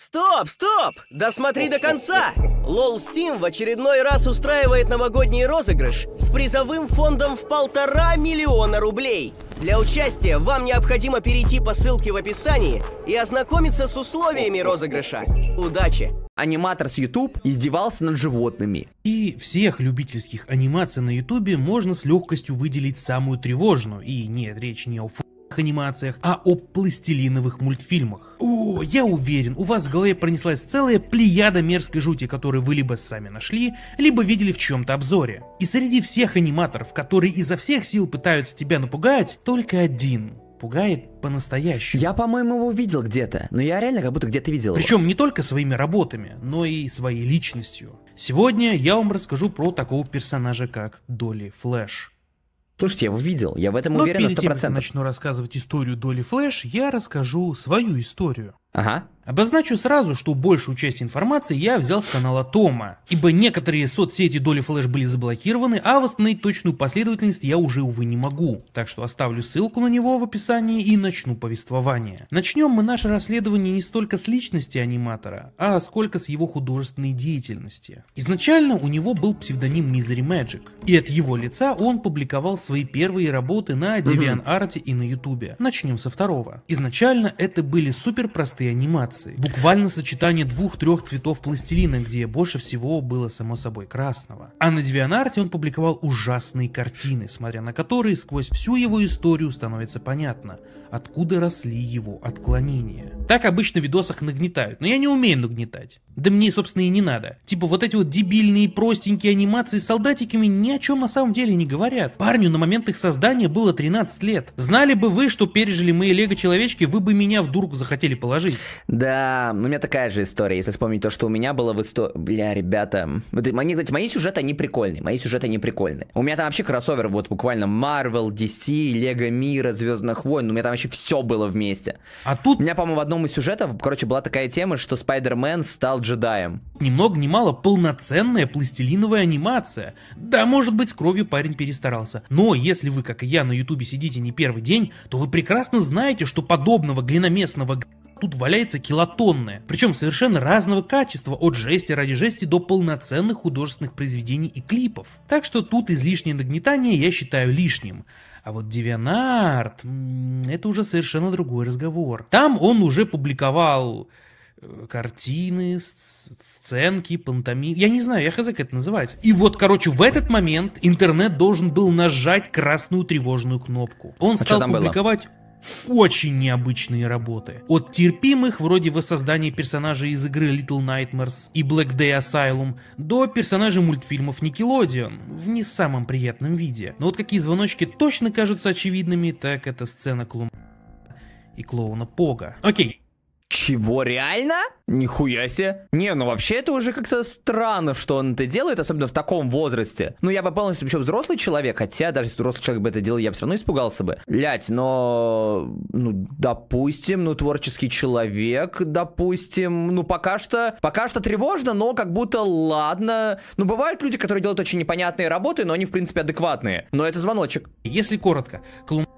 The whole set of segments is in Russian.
Стоп, стоп! Досмотри до конца! Лол Steam в очередной раз устраивает новогодний розыгрыш с призовым фондом в полтора миллиона рублей. Для участия вам необходимо перейти по ссылке в описании и ознакомиться с условиями розыгрыша. Удачи! Аниматор с YouTube издевался над животными. И всех любительских анимаций на YouTube можно с легкостью выделить самую тревожную. И нет, речь не о фу анимациях, а о пластилиновых мультфильмах. О, я уверен, у вас в голове пронеслась целая плеяда мерзкой жути, которую вы либо сами нашли, либо видели в чем-то обзоре. И среди всех аниматоров, которые изо всех сил пытаются тебя напугать, только один пугает по-настоящему. Я, по-моему, его видел где-то, но я реально как будто где-то видел. Причем его. не только своими работами, но и своей личностью. Сегодня я вам расскажу про такого персонажа, как Долли Флэш. Слушайте, я его видел, я в этом Но уверен на 100%. перед тем, как начну рассказывать историю Доли Флэш, я расскажу свою историю. Ага. Обозначу сразу, что большую часть информации я взял с канала Тома, ибо некоторые соцсети доли флэш были заблокированы, а восстановить точную последовательность я уже, увы, не могу. Так что оставлю ссылку на него в описании и начну повествование. Начнем мы наше расследование не столько с личности аниматора, а сколько с его художественной деятельности. Изначально у него был псевдоним Misery Magic, и от его лица он публиковал свои первые работы на DeviantArt и на YouTube. Начнем со второго. Изначально это были супер простые этой анимации. Буквально сочетание двух-трех цветов пластилина, где больше всего было само собой красного. А на DeviantArt он публиковал ужасные картины, смотря на которые сквозь всю его историю становится понятно, откуда росли его отклонения. Так обычно в видосах нагнетают, но я не умею нагнетать. Да мне, собственно, и не надо. Типа вот эти вот дебильные простенькие анимации с солдатиками ни о чем на самом деле не говорят. Парню на момент их создания было 13 лет. Знали бы вы, что пережили мои лего-человечки, вы бы меня в дурку захотели положить жить. Да, у меня такая же история, если вспомнить то, что у меня было в истории... Бля, ребята... Вот, они, знаете, мои сюжеты, они прикольные, мои сюжеты, они прикольные. У меня там вообще кроссовер, вот буквально Marvel, DC, Лего Мира, Звездных войн, ну, у меня там вообще все было вместе. А тут... У меня, по-моему, в одном из сюжетов, короче, была такая тема, что Спайдермен стал джедаем. Ни много ни мало полноценная пластилиновая анимация. Да, может быть, с кровью парень перестарался. Но если вы, как и я, на ютубе сидите не первый день, то вы прекрасно знаете, что подобного глиноместного Тут валяется килотонная, причем совершенно разного качества, от жести ради жести до полноценных художественных произведений и клипов. Так что тут излишнее нагнетание я считаю лишним. А вот DeviantArt, это уже совершенно другой разговор. Там он уже публиковал э, картины, сценки, пантомим. Я не знаю, я хз как это называть. И вот, короче, в этот момент интернет должен был нажать красную тревожную кнопку. Он а стал публиковать было? очень необычные работы. От терпимых, вроде воссоздания персонажей из игры Little Nightmares и Black Day Asylum, до персонажей мультфильмов Nickelodeon, в не самом приятном виде. Но вот какие звоночки точно кажутся очевидными, так это сцена клоуна и клоуна Пога. Окей, чего, реально? Нихуя себе. Не, ну вообще это уже как-то странно, что он это делает, особенно в таком возрасте. Ну я бы понял, еще взрослый человек, хотя даже если взрослый человек бы это делал, я бы все равно испугался бы. Блять, но... Ну, допустим, ну творческий человек, допустим, ну пока что... Пока что тревожно, но как будто ладно. Ну бывают люди, которые делают очень непонятные работы, но они в принципе адекватные. Но это звоночек. Если коротко, Колумб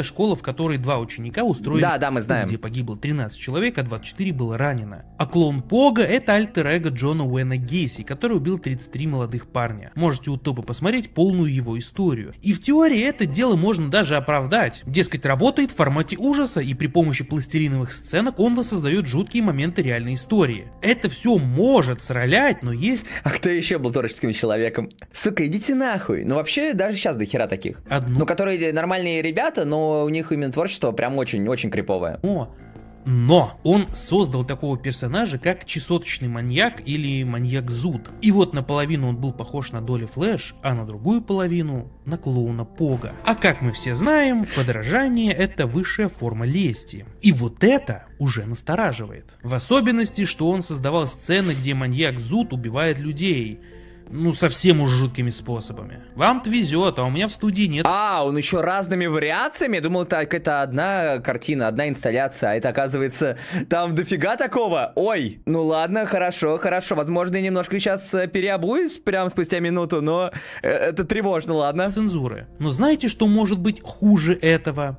это школа, в которой два ученика устроили... Да, да, мы знаем. Где погибло 13 человек, а 24 было ранено. А Клон Пога это альтер эго Джона Уэна Гейси, который убил 33 молодых парня. Можете у Топа посмотреть полную его историю. И в теории это дело можно даже оправдать. Дескать, работает в формате ужаса, и при помощи пластилиновых сценок он воссоздает жуткие моменты реальной истории. Это все может сралять, но есть... А кто еще был творческим человеком? Сука, идите нахуй. Ну вообще, даже сейчас до хера таких. Одну... Ну, которые нормальные ребята, но у них именно творчество прям очень-очень криповое. О, но он создал такого персонажа, как чесоточный маньяк или маньяк Зуд. И вот наполовину он был похож на Доли Флэш, а на другую половину на клоуна Пога. А как мы все знаем, подражание это высшая форма лести. И вот это уже настораживает. В особенности, что он создавал сцены, где маньяк Зуд убивает людей, ну, совсем уж жуткими способами. Вам-то везет, а у меня в студии нет. А, он еще разными вариациями? думал, так, это одна картина, одна инсталляция, а это, оказывается, там дофига такого. Ой, ну ладно, хорошо, хорошо. Возможно, я немножко сейчас э, переобуюсь прямо спустя минуту, но э, это тревожно, ладно? Цензуры. Но знаете, что может быть хуже этого?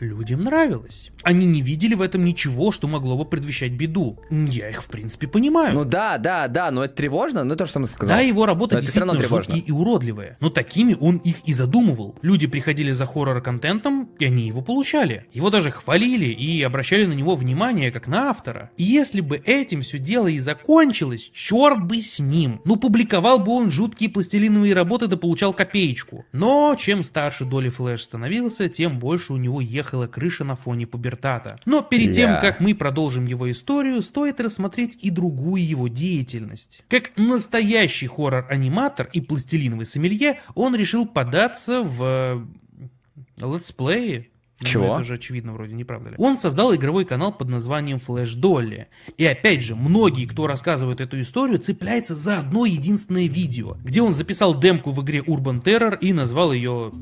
Людям нравилось. Они не видели в этом ничего, что могло бы предвещать беду. Я их, в принципе, понимаю. Ну да, да, да, но это тревожно, но ну то, что мы сказали. Да, его работа но действительно жуткие и уродливые, но такими он их и задумывал. Люди приходили за хоррор-контентом, и они его получали. Его даже хвалили и обращали на него внимание, как на автора. И если бы этим все дело и закончилось, черт бы с ним. Ну, публиковал бы он жуткие пластилиновые работы да получал копеечку. Но чем старше Доли Флэш становился, тем больше у него ехала крыша на фоне побережья Бертата. Но перед yeah. тем, как мы продолжим его историю, стоит рассмотреть и другую его деятельность. Как настоящий хоррор-аниматор и пластилиновый сомелье, он решил податься в... летсплеи, э, ну, чего? Ну, это уже очевидно вроде, не правда ли? Он создал игровой канал под названием Flash Dolly. И опять же, многие, кто рассказывает эту историю, цепляется за одно единственное видео, где он записал демку в игре Urban Terror и назвал ее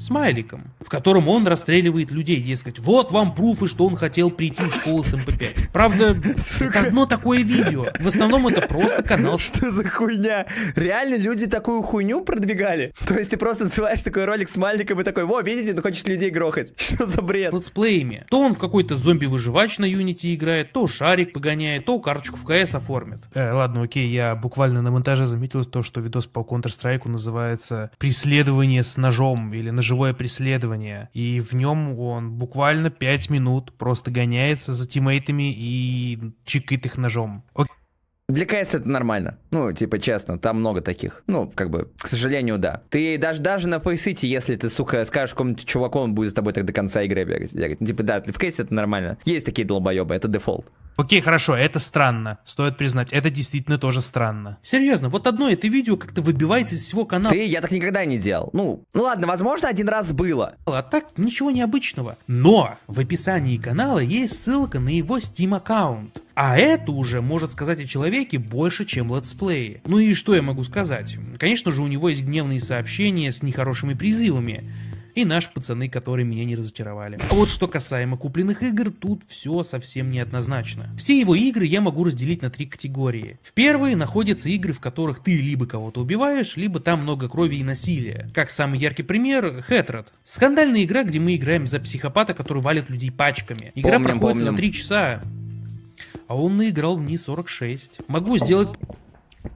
смайликом, в котором он расстреливает людей, дескать, вот вам пруфы, что он хотел прийти в школу с МП5. Эм Правда, это одно такое видео. В основном это просто канал... Что за хуйня? Реально люди такую хуйню продвигали? То есть ты просто ссылаешь такой ролик с смайликом и такой, во, видите, ты хочешь людей грохать. Что за бред? Летсплеями. То он в какой-то зомби-выживач на Юнити играет, то шарик погоняет, то карточку в КС оформит. Э, ладно, окей, я буквально на монтаже заметил то, что видос по Counter-Strike называется «Преследование с ножом» или «Ножом живое преследование. И в нем он буквально 5 минут просто гоняется за тиммейтами и чикает их ножом. Окей. Для КС это нормально. Ну, типа, честно, там много таких. Ну, как бы, к сожалению, да. Ты даже, даже на фейсите, если ты, сука, скажешь какому-нибудь чуваку, он будет с тобой так до конца игры бегать. Ну, типа, да, в кейсе это нормально. Есть такие долбоебы, это дефолт. Окей, хорошо, это странно, стоит признать, это действительно тоже странно. Серьезно, вот одно это видео как-то выбивается из всего канала. Ты, я так никогда не делал. Ну, ну ладно, возможно, один раз было. А так ничего необычного. Но в описании канала есть ссылка на его Steam аккаунт. А это уже может сказать о человеке больше, чем летсплеи. Ну и что я могу сказать? Конечно же, у него есть гневные сообщения с нехорошими призывами и наши пацаны, которые меня не разочаровали. А вот что касаемо купленных игр, тут все совсем неоднозначно. Все его игры я могу разделить на три категории. В первые находятся игры, в которых ты либо кого-то убиваешь, либо там много крови и насилия. Как самый яркий пример, Хэтрод. Скандальная игра, где мы играем за психопата, который валит людей пачками. Игра помним, проходит помним. за 3 часа. А он наиграл в ней 46. Могу сделать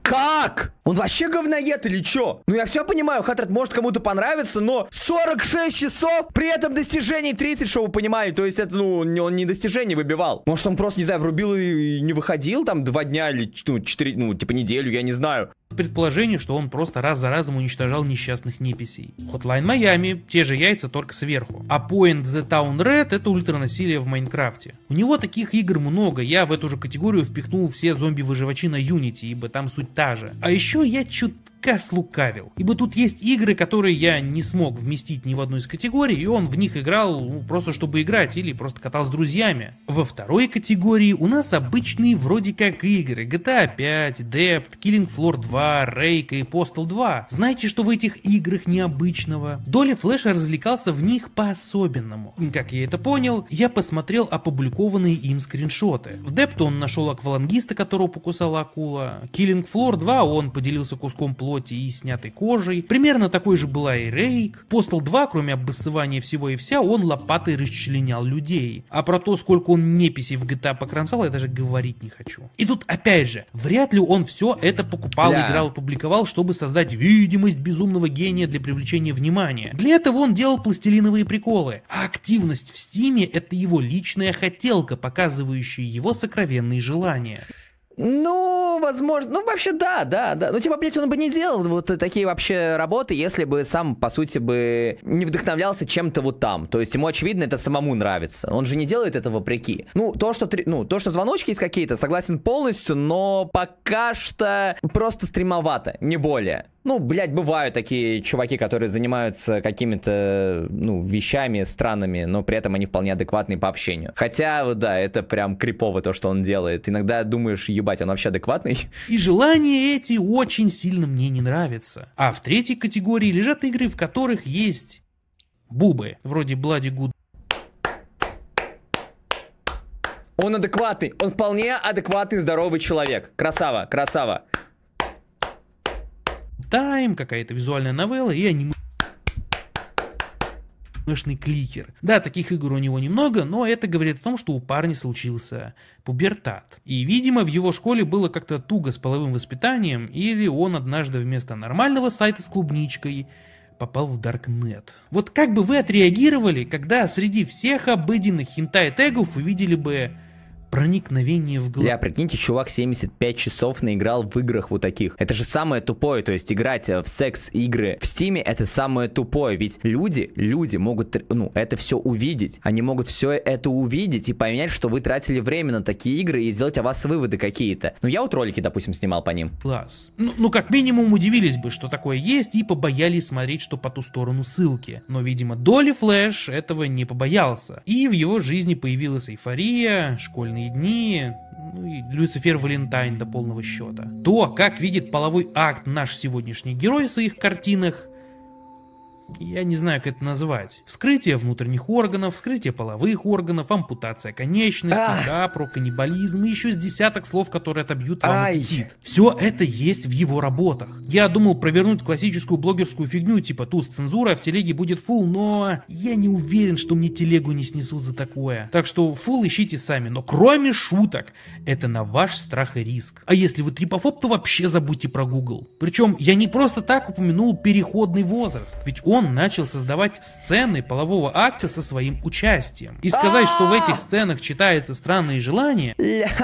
как? Он вообще говноед или чё? Ну я все понимаю, Хатрат может кому-то понравиться, но 46 часов при этом достижений 30, что вы понимаете. То есть это, ну, он не достижение выбивал. Может он просто, не знаю, врубил и не выходил там два дня или, ну, 4, ну, типа неделю, я не знаю предположению, что он просто раз за разом уничтожал несчастных неписей. Hotline Miami, те же яйца, только сверху. А Point the Town Red это ультранасилие в Майнкрафте. У него таких игр много, я в эту же категорию впихнул все зомби-выживачи на Unity, ибо там суть та же. А еще я чуть наверняка слукавил. Ибо тут есть игры, которые я не смог вместить ни в одну из категорий, и он в них играл ну, просто чтобы играть или просто катал с друзьями. Во второй категории у нас обычные вроде как игры. GTA 5, Dept, Killing Floor 2, Rake и Postal 2. Знаете, что в этих играх необычного? Доли Флэша развлекался в них по-особенному. Как я это понял, я посмотрел опубликованные им скриншоты. В Dept он нашел аквалангиста, которого покусала акула. Killing Floor 2 он поделился куском плоти плоти и снятой кожей. Примерно такой же была и Рейк. Постал 2, кроме обоссывания всего и вся, он лопатой расчленял людей. А про то, сколько он неписей в GTA а покромсал, я даже говорить не хочу. И тут опять же, вряд ли он все это покупал, да. играл, публиковал, чтобы создать видимость безумного гения для привлечения внимания. Для этого он делал пластилиновые приколы. А активность в стиме это его личная хотелка, показывающая его сокровенные желания. Ну, возможно, ну вообще да, да, да. Ну типа, блядь, он бы не делал вот такие вообще работы, если бы сам, по сути, бы не вдохновлялся чем-то вот там. То есть ему, очевидно, это самому нравится. Он же не делает это вопреки. Ну, то, что, три... ну, то, что звоночки есть какие-то, согласен полностью, но пока что просто стримовато, не более. Ну, блядь, бывают такие чуваки, которые занимаются какими-то, ну, вещами странными, но при этом они вполне адекватны по общению. Хотя, да, это прям крипово то, что он делает. Иногда думаешь, ебать, он вообще адекватный. И желания эти очень сильно мне не нравятся. А в третьей категории лежат игры, в которых есть бубы, вроде Bloody Good он адекватный, он вполне адекватный, здоровый человек. Красава, красава тайм, какая-то визуальная новелла и аниме мышный кликер. Да, таких игр у него немного, но это говорит о том, что у парня случился пубертат. И, видимо, в его школе было как-то туго с половым воспитанием, или он однажды вместо нормального сайта с клубничкой попал в Даркнет. Вот как бы вы отреагировали, когда среди всех обыденных хентай-тегов увидели бы проникновение в голову. Бля, прикиньте, чувак 75 часов наиграл в играх вот таких. Это же самое тупое, то есть играть э, в секс-игры в стиме это самое тупое, ведь люди, люди могут, ну, это все увидеть. Они могут все это увидеть и понять, что вы тратили время на такие игры и сделать о вас выводы какие-то. Ну, я вот ролики, допустим, снимал по ним. Класс. Ну, ну, как минимум удивились бы, что такое есть и побоялись смотреть, что по ту сторону ссылки. Но, видимо, Доли Флэш этого не побоялся. И в его жизни появилась эйфория, школьные «Солнечные дни», ну и Люцифер Валентайн до полного счета. То, как видит половой акт наш сегодняшний герой в своих картинах, я не знаю, как это назвать. Вскрытие внутренних органов, вскрытие половых органов, ампутация конечностей, конечности, капру, каннибализм и еще с десяток слов, которые отобьют вам аппетит. Все это есть в его работах. Я думал провернуть классическую блогерскую фигню, типа тут с цензурой, а в телеге будет фул, но я не уверен, что мне телегу не снесут за такое. Так что фул ищите сами, но кроме шуток, это на ваш страх и риск. А если вы трипофоб, то вообще забудьте про Google. Причем я не просто так упомянул переходный возраст, ведь он он начал создавать сцены полового акта со своим участием. И сказать, что в а! этих сценах читается странные желания,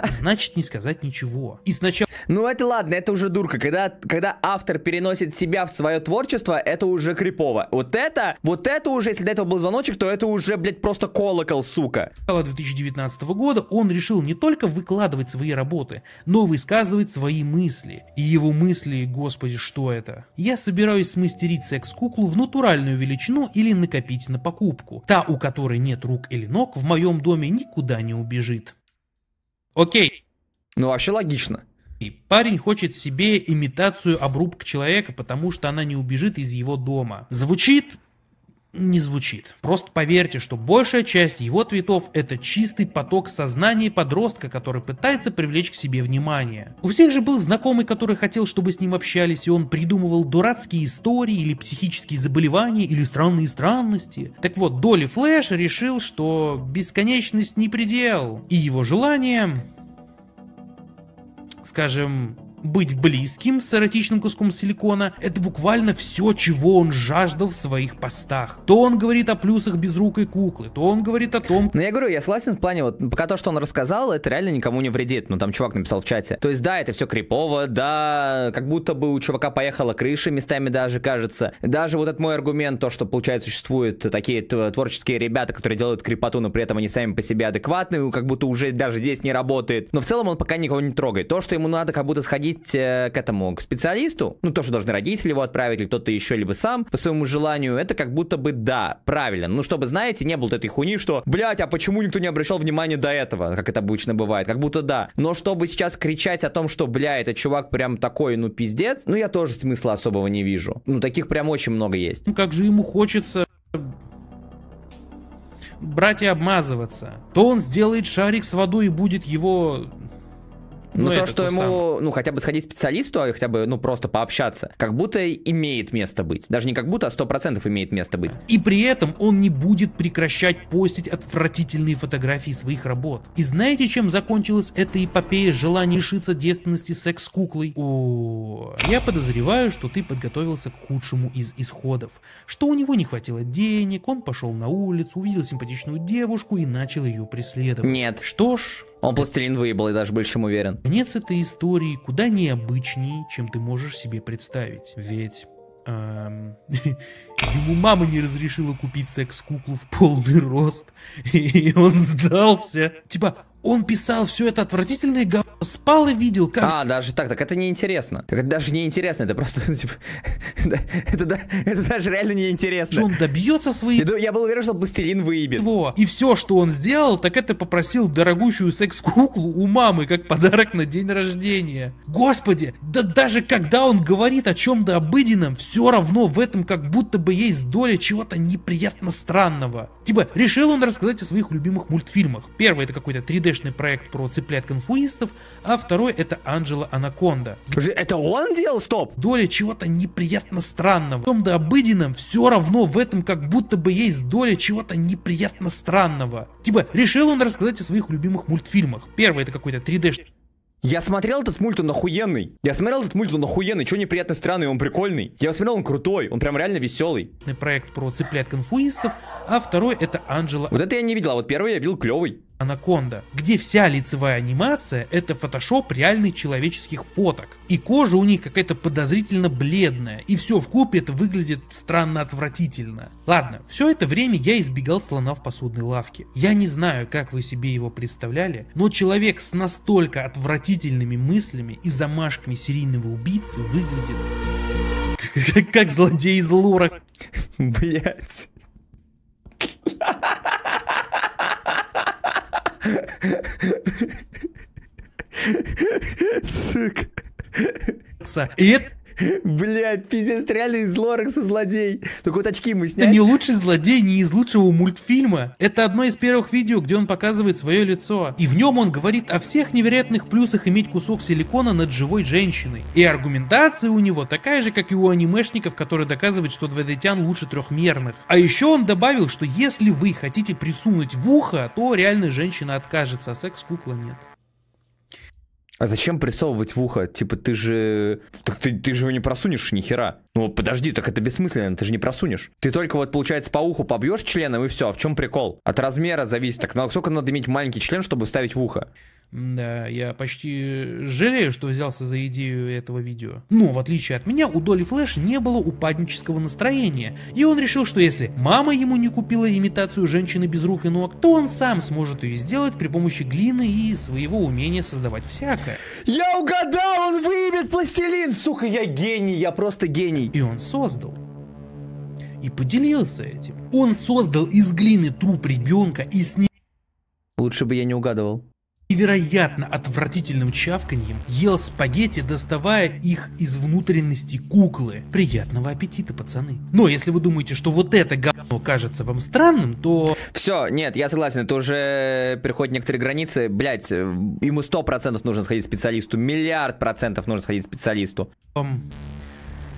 значит не сказать ничего. И сначала... Ну это ладно, это уже дурка. Когда, когда автор переносит себя в свое творчество, это уже крипово. Вот это, вот это уже, если до этого был звоночек, то это уже, блядь, просто колокол, сука. 2019 а года он решил не только выкладывать свои работы, но высказывать свои мысли. И его мысли, господи, что это? Я собираюсь смастерить секс-куклу в натуре натуральную величину или накопить на покупку. Та, у которой нет рук или ног, в моем доме никуда не убежит. Окей. Ну вообще логично. И парень хочет себе имитацию обрубка человека, потому что она не убежит из его дома. Звучит не звучит. Просто поверьте, что большая часть его твитов это чистый поток сознания подростка, который пытается привлечь к себе внимание. У всех же был знакомый, который хотел, чтобы с ним общались, и он придумывал дурацкие истории или психические заболевания или странные странности. Так вот, Доли Флэш решил, что бесконечность не предел, и его желание, скажем, быть близким с эротичным куском силикона – это буквально все, чего он жаждал в своих постах. То он говорит о плюсах безрукой куклы, то он говорит о том... Ну я говорю, я согласен в плане, вот пока то, что он рассказал, это реально никому не вредит. Ну там чувак написал в чате. То есть да, это все крипово, да, как будто бы у чувака поехала крыша местами даже, кажется. Даже вот этот мой аргумент, то, что получается существуют такие творческие ребята, которые делают крипоту, но при этом они сами по себе адекватные, как будто уже даже здесь не работает. Но в целом он пока никого не трогает. То, что ему надо как будто сходить сходить э, к этому, к специалисту, ну, то, что должны родители его отправить, или кто-то еще, либо сам, по своему желанию, это как будто бы да, правильно. Ну, чтобы, знаете, не было этой хуйни, что, блядь, а почему никто не обращал внимания до этого, как это обычно бывает, как будто да. Но чтобы сейчас кричать о том, что, бля, этот чувак прям такой, ну, пиздец, ну, я тоже смысла особого не вижу. Ну, таких прям очень много есть. Ну, как же ему хочется брать и обмазываться. То он сделает шарик с водой и будет его ну, ну, то, что ему, сам. ну, хотя бы сходить к специалисту, а хотя бы, ну, просто пообщаться, как будто имеет место быть. Даже не как будто, а сто процентов имеет место быть. И при этом он не будет прекращать постить отвратительные фотографии своих работ. И знаете, чем закончилась эта эпопея желания лишиться девственности секс с куклой? О, я подозреваю, что ты подготовился к худшему из исходов. Что у него не хватило денег, он пошел на улицу, увидел симпатичную девушку и начал ее преследовать. Нет. Что ж... Он пластилин выебал, и даже больше чем уверен. Конец этой истории куда необычнее, чем ты можешь себе представить. Ведь Ему мама не разрешила купить секс-куклу в полный рост, и он сдался. Типа, он писал все это отвратительное говно, спал и видел, как... А, даже так, так это неинтересно. Так это даже неинтересно, это просто, ну, типа, это, это даже реально неинтересно. Что он добьется своих... Я был уверен, что Бастилин выебет. Его. И все, что он сделал, так это попросил дорогущую секс-куклу у мамы, как подарок на день рождения. Господи, да даже когда он говорит о чем-то обыденном, все равно в этом как будто бы есть доля чего-то неприятно странного. Типа, решил он рассказать о своих любимых мультфильмах. Первый это какой-то 3D успешный проект про цыплят-конфуистов, а второй это Анджела Анаконда. Это он делал? Стоп! Доля чего-то неприятно странного. В том да обыденном все равно в этом как будто бы есть доля чего-то неприятно странного. Типа, решил он рассказать о своих любимых мультфильмах. Первый это какой-то 3D я смотрел этот мульт, он охуенный. Я смотрел этот мульт, он охуенный. Чего неприятно странный, он прикольный. Я смотрел, он крутой, он прям реально веселый. Проект про цыплят конфуистов, а второй это Анджела. Вот это я не видел, а вот первый я видел клевый. Анаконда, где вся лицевая анимация это фотошоп реальных человеческих фоток. И кожа у них какая-то подозрительно бледная, и все в купе это выглядит странно отвратительно. Ладно, все это время я избегал слона в посудной лавке. Я не знаю, как вы себе его представляли, но человек с настолько отвратительными мыслями и замашками серийного убийцы выглядит как, злодей из лора. Блять. Сука. И это Блядь, пиздец, реально из Лорекса злодей. Только вот очки мы сняли. Это не лучший злодей, не из лучшего мультфильма. Это одно из первых видео, где он показывает свое лицо. И в нем он говорит о всех невероятных плюсах иметь кусок силикона над живой женщиной. И аргументация у него такая же, как и у анимешников, которые доказывают, что 2 d лучше трехмерных. А еще он добавил, что если вы хотите присунуть в ухо, то реально женщина откажется, а секс-кукла нет. А зачем прессовывать в ухо? Типа, ты же... Так ты, ты же его не просунешь ни хера. Ну, подожди, так это бессмысленно, ты же не просунешь. Ты только вот, получается, по уху побьешь членом и все. А в чем прикол? От размера зависит. Так насколько ну, надо иметь маленький член, чтобы вставить в ухо? Да, я почти жалею, что взялся за идею этого видео. Но, в отличие от меня, у Доли Флэш не было упаднического настроения, и он решил, что если мама ему не купила имитацию женщины без рук и ног, то он сам сможет ее сделать при помощи глины и своего умения создавать всякое. Я угадал, он выймет пластилин, сука, я гений, я просто гений. И он создал и поделился этим. Он создал из глины труп ребенка и с ним... Лучше бы я не угадывал невероятно отвратительным чавканьем ел спагетти, доставая их из внутренности куклы. Приятного аппетита, пацаны. Но если вы думаете, что вот это говно кажется вам странным, то... Все, нет, я согласен, это уже переходит некоторые границы. Блять, ему сто процентов нужно сходить к специалисту, миллиард процентов нужно сходить к специалисту. Um...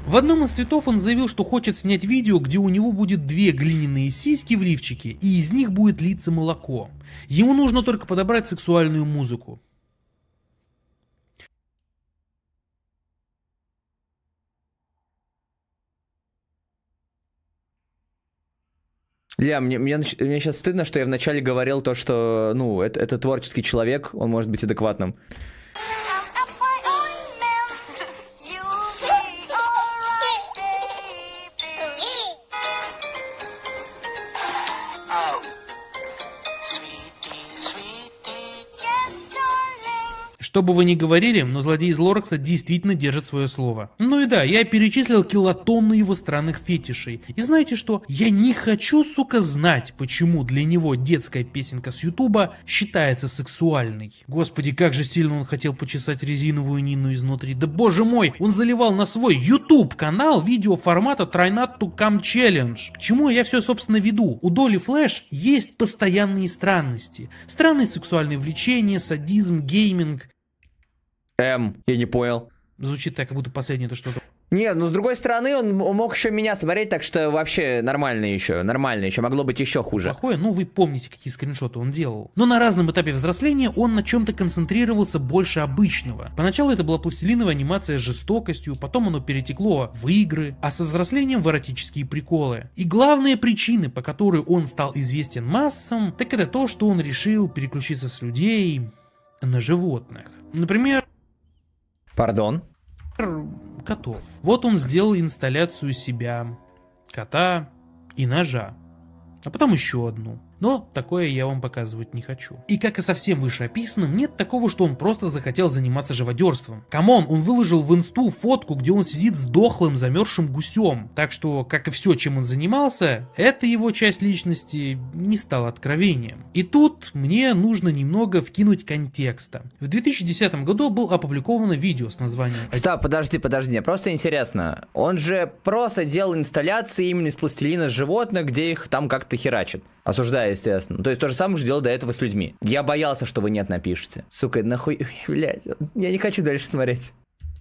В одном из цветов он заявил, что хочет снять видео, где у него будет две глиняные сиськи в лифчике, и из них будет литься молоко. Ему нужно только подобрать сексуальную музыку. Ля, мне, мне, мне сейчас стыдно, что я вначале говорил то, что, ну, это, это творческий человек, он может быть адекватным. Что бы вы ни говорили, но злодей из Лоракса действительно держит свое слово. Ну и да, я перечислил килотонну его странных фетишей. И знаете что? Я не хочу, сука, знать, почему для него детская песенка с Ютуба считается сексуальной. Господи, как же сильно он хотел почесать резиновую Нину изнутри. Да боже мой, он заливал на свой YouTube канал видео формата Try Not To Come Challenge. К чему я все, собственно, веду? У Доли Флэш есть постоянные странности. Странные сексуальные влечения, садизм, гейминг. М, я не понял. Звучит так, как будто последнее то что-то. Не, ну с другой стороны, он мог еще меня смотреть, так что вообще нормально еще, нормально еще, могло быть еще хуже. Плохое, ну вы помните, какие скриншоты он делал. Но на разном этапе взросления он на чем-то концентрировался больше обычного. Поначалу это была пластилиновая анимация с жестокостью, потом оно перетекло в игры, а со взрослением в эротические приколы. И главные причины, по которой он стал известен массам, так это то, что он решил переключиться с людей на животных. Например, Пардон? Котов. Вот он сделал инсталляцию себя, кота и ножа. А потом еще одну. Но такое я вам показывать не хочу. И как и совсем всем вышеописанным, нет такого, что он просто захотел заниматься живодерством. Камон, он выложил в инсту фотку, где он сидит с дохлым замерзшим гусем. Так что, как и все, чем он занимался, эта его часть личности не стала откровением. И тут мне нужно немного вкинуть контекста. В 2010 году было опубликовано видео с названием... Стоп, подожди, подожди, просто интересно. Он же просто делал инсталляции именно из пластилина животных, где их там как-то херачат. Осуждаю, естественно. То есть то же самое же делал до этого с людьми. Я боялся, что вы нет напишете. Сука, нахуй, блядь, я не хочу дальше смотреть.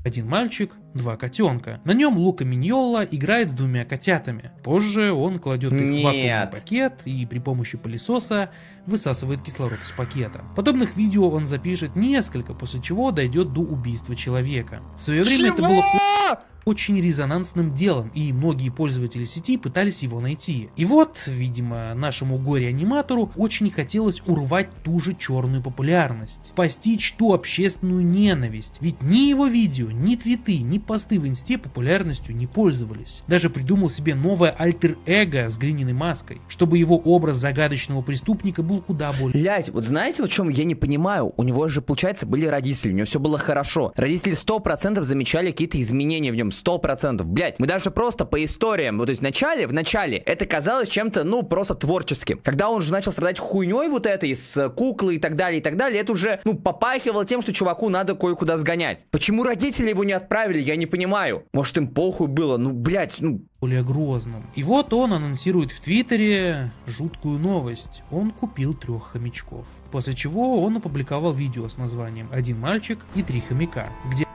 Один мальчик, два котенка. На нем Лука Миньолла играет с двумя котятами. Позже он кладет их Нет. в вакуумный пакет и при помощи пылесоса высасывает кислород из пакета. Подобных видео он запишет несколько, после чего дойдет до убийства человека. В свое время чего? это было очень резонансным делом, и многие пользователи сети пытались его найти. И вот, видимо, нашему горе-аниматору очень хотелось урвать ту же черную популярность, постичь ту общественную ненависть, ведь ни его видео, ни твиты, ни посты в инсте популярностью не пользовались. Даже придумал себе новое альтер-эго с глиняной маской, чтобы его образ загадочного преступника был куда более... Блять, вот знаете, вот в чем я не понимаю? У него же, получается, были родители, у него все было хорошо. Родители 100% замечали какие-то изменения в нем, Сто процентов, Блять, мы даже просто по историям, вот, то есть в начале, в начале это казалось чем-то, ну, просто творческим. Когда он же начал страдать хуйней вот этой, с э, куклы и так далее, и так далее, это уже, ну, попахивало тем, что чуваку надо кое-куда сгонять. Почему родители его не отправили, я не понимаю. Может, им похуй было, ну, блять, ну... Более грозным. И вот он анонсирует в Твиттере жуткую новость. Он купил трех хомячков. После чего он опубликовал видео с названием «Один мальчик и три хомяка», где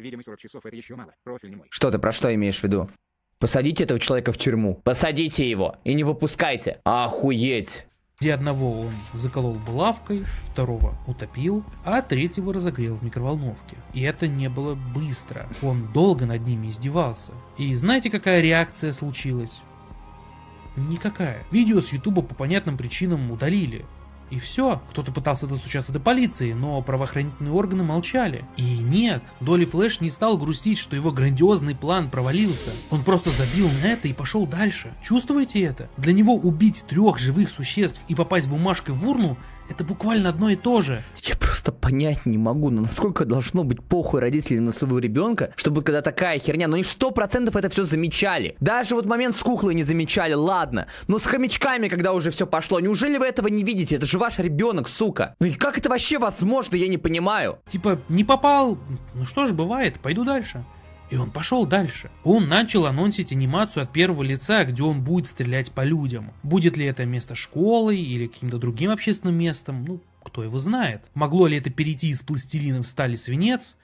Видимо, 40 часов это еще мало. Профиль не мой. Что ты про что имеешь в виду? Посадите этого человека в тюрьму. Посадите его и не выпускайте. Охуеть. Где одного он заколол булавкой, второго утопил, а третьего разогрел в микроволновке. И это не было быстро. Он долго над ними издевался. И знаете, какая реакция случилась? Никакая. Видео с Ютуба по понятным причинам удалили. И все. Кто-то пытался достучаться до полиции, но правоохранительные органы молчали. И нет, Долли Флэш не стал грустить, что его грандиозный план провалился. Он просто забил на это и пошел дальше. Чувствуете это? Для него убить трех живых существ и попасть бумажкой в урну это буквально одно и то же. Я просто понять не могу, но ну, насколько должно быть похуй родителям на своего ребенка, чтобы когда такая херня, но ну, они сто процентов это все замечали. Даже вот момент с куклой не замечали, ладно. Но с хомячками, когда уже все пошло, неужели вы этого не видите? Это же ваш ребенок, сука. Ну и как это вообще возможно, я не понимаю. Типа, не попал, ну что ж, бывает, пойду дальше. И он пошел дальше. Он начал анонсить анимацию от первого лица, где он будет стрелять по людям. Будет ли это место школой или каким-то другим общественным местом, ну, кто его знает. Могло ли это перейти из пластилина в стали свинец,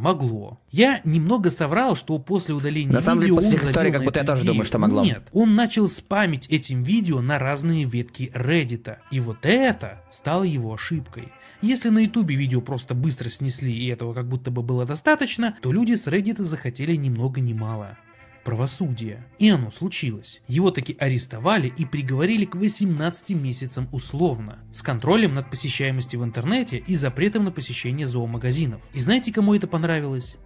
Могло. Я немного соврал, что после удаления на самом видео деле, после он истории, как будто я тоже думаю, что могло. Нет, он начал спамить этим видео на разные ветки Reddit. И вот это стало его ошибкой. Если на ютубе видео просто быстро снесли и этого как будто бы было достаточно, то люди с Reddit захотели ни много ни мало правосудия. И оно случилось. Его таки арестовали и приговорили к 18 месяцам условно, с контролем над посещаемостью в интернете и запретом на посещение зоомагазинов. И знаете, кому это понравилось?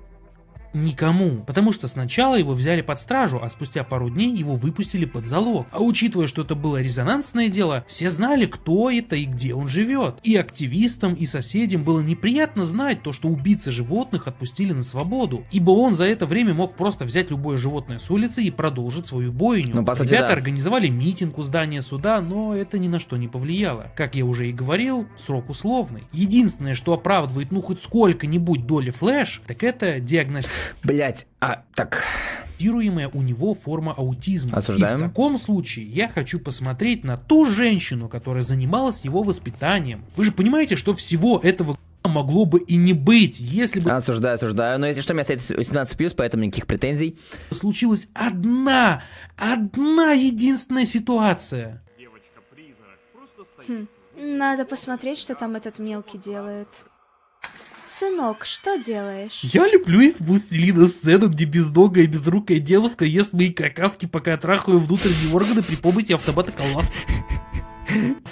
Никому, потому что сначала его взяли под стражу, а спустя пару дней его выпустили под залог. А учитывая, что это было резонансное дело, все знали, кто это и где он живет. И активистам, и соседям было неприятно знать то, что убийцы животных отпустили на свободу, ибо он за это время мог просто взять любое животное с улицы и продолжить свою бойню. Ну, сути, Ребята да. организовали митинг у здания суда, но это ни на что не повлияло. Как я уже и говорил, срок условный. Единственное, что оправдывает ну хоть сколько-нибудь доли флэш, так это диагностика Блять, а так диагностируемая у него форма аутизма. Осуждаем. И в таком случае я хочу посмотреть на ту женщину, которая занималась его воспитанием. Вы же понимаете, что всего этого могло бы и не быть, если бы... Осуждаю, осуждаю. Но если что, у меня стоит 18+, поэтому никаких претензий. Случилась одна, одна единственная ситуация. Хм. Надо посмотреть, что там этот мелкий делает. Сынок, что делаешь? Я люблю из пластилина сцену, где безногая и безрукая девушка ест мои какаски, пока я трахаю внутренние органы при помощи автомата коллас.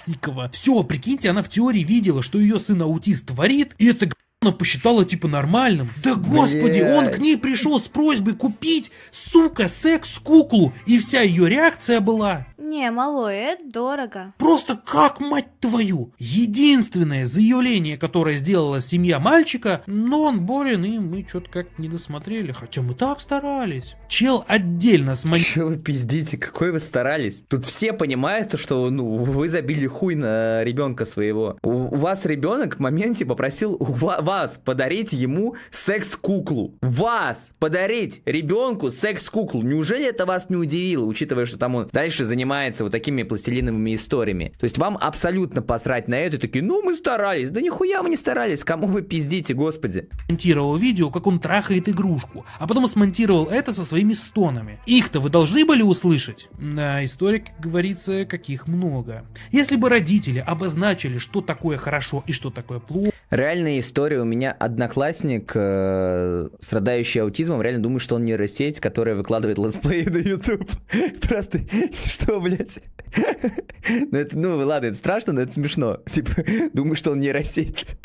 Сикова. Все, прикиньте, она в теории видела, что ее сын аутист творит, и это она посчитала типа нормальным. Да господи, Блядь. он к ней пришел с просьбой купить, сука, секс-куклу, и вся ее реакция была. Не, малой, это дорого. Просто как, мать твою! Единственное заявление, которое сделала семья мальчика, но он болен, и мы что-то как не досмотрели, хотя мы так старались. Чел отдельно с Че вы пиздите, какой вы старались? Тут все понимают, что ну, вы забили хуй на ребенка своего. У, у вас ребенок в моменте попросил вас подарить ему секс-куклу. Вас подарить ребенку секс-куклу. Неужели это вас не удивило, учитывая, что там он дальше занимается занимается вот такими пластилиновыми историями. То есть вам абсолютно посрать на это, такие, ну мы старались, да нихуя мы не старались, кому вы пиздите, господи. Монтировал видео, как он трахает игрушку, а потом смонтировал это со своими стонами. Их-то вы должны были услышать? Да, историк говорится, каких много. Если бы родители обозначили, что такое хорошо и что такое плохо, Реальная история. У меня одноклассник, э, страдающий аутизмом, реально думает, что он не нейросеть, которая выкладывает летсплей на YouTube. Просто, что, блядь? Ну, это, ну, ладно, это страшно, но это смешно. Типа, думаю, что он не нейросеть.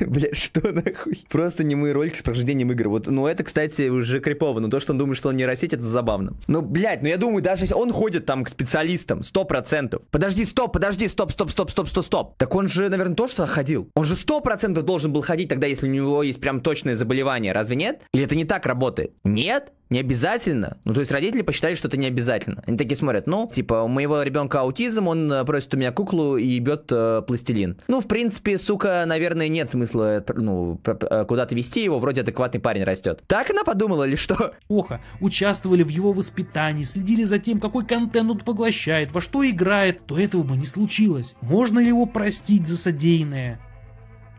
Блядь, что нахуй? Просто не мои ролики с прохождением игр. Вот, ну, это, кстати, уже крипово, но то, что он думает, что он не нейросеть, это забавно. Ну, блядь, ну, я думаю, даже если он ходит там к специалистам, сто процентов. Подожди, стоп, подожди, стоп, стоп, стоп, стоп, стоп, стоп. Так он же, наверное, тоже ходил. Он же сто процентов 100% должен был ходить тогда, если у него есть прям точное заболевание, разве нет? Или это не так работает? Нет, не обязательно. Ну, то есть родители посчитали, что это не обязательно. Они такие смотрят, ну, типа, у моего ребенка аутизм, он э, просит у меня куклу и ебет э, пластилин. Ну, в принципе, сука, наверное, нет смысла, ну, э, куда-то вести его, вроде адекватный парень растет. Так она подумала или что? Плохо. Участвовали в его воспитании, следили за тем, какой контент он поглощает, во что играет, то этого бы не случилось. Можно ли его простить за содеянное?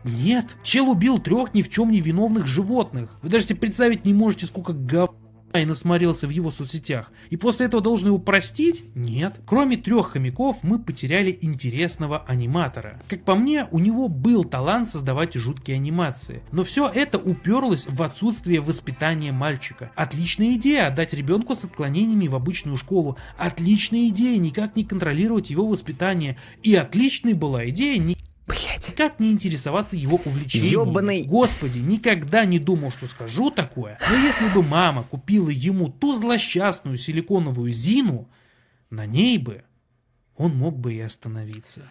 Нет, чел убил трех ни в чем не виновных животных. Вы даже себе представить не можете, сколько гов и насмотрелся в его соцсетях, и после этого должен его простить? Нет. Кроме трех хомяков, мы потеряли интересного аниматора. Как по мне, у него был талант создавать жуткие анимации, но все это уперлось в отсутствие воспитания мальчика. Отличная идея отдать ребенку с отклонениями в обычную школу, отличная идея никак не контролировать его воспитание, и отличной была идея не Блять. Как не интересоваться его увлечением? Ёбаный... Господи, никогда не думал, что скажу такое. Но если бы мама купила ему ту злосчастную силиконовую Зину, на ней бы он мог бы и остановиться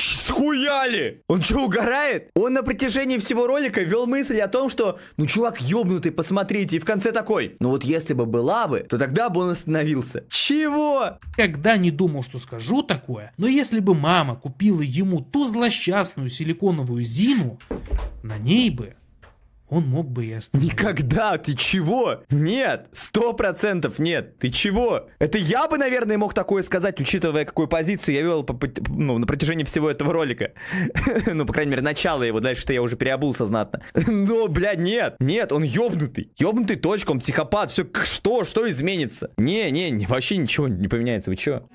схуяли! Он что, угорает? Он на протяжении всего ролика вел мысль о том, что, ну, чувак ёбнутый, посмотрите, и в конце такой. Ну вот если бы была бы, то тогда бы он остановился. Чего? Когда не думал, что скажу такое, но если бы мама купила ему ту злосчастную силиконовую Зину, на ней бы он мог бы и остановить. Никогда! Ты чего? Нет! Сто процентов нет! Ты чего? Это я бы, наверное, мог такое сказать, учитывая, какую позицию я вел по, ну, на протяжении всего этого ролика. ну, по крайней мере, начало его. Дальше-то я уже переобулся знатно. Но, блядь, нет! Нет, он ёбнутый. Ёбнутый точка, он психопат. Все, что? Что изменится? Не, не, не вообще ничего не поменяется. Вы чё?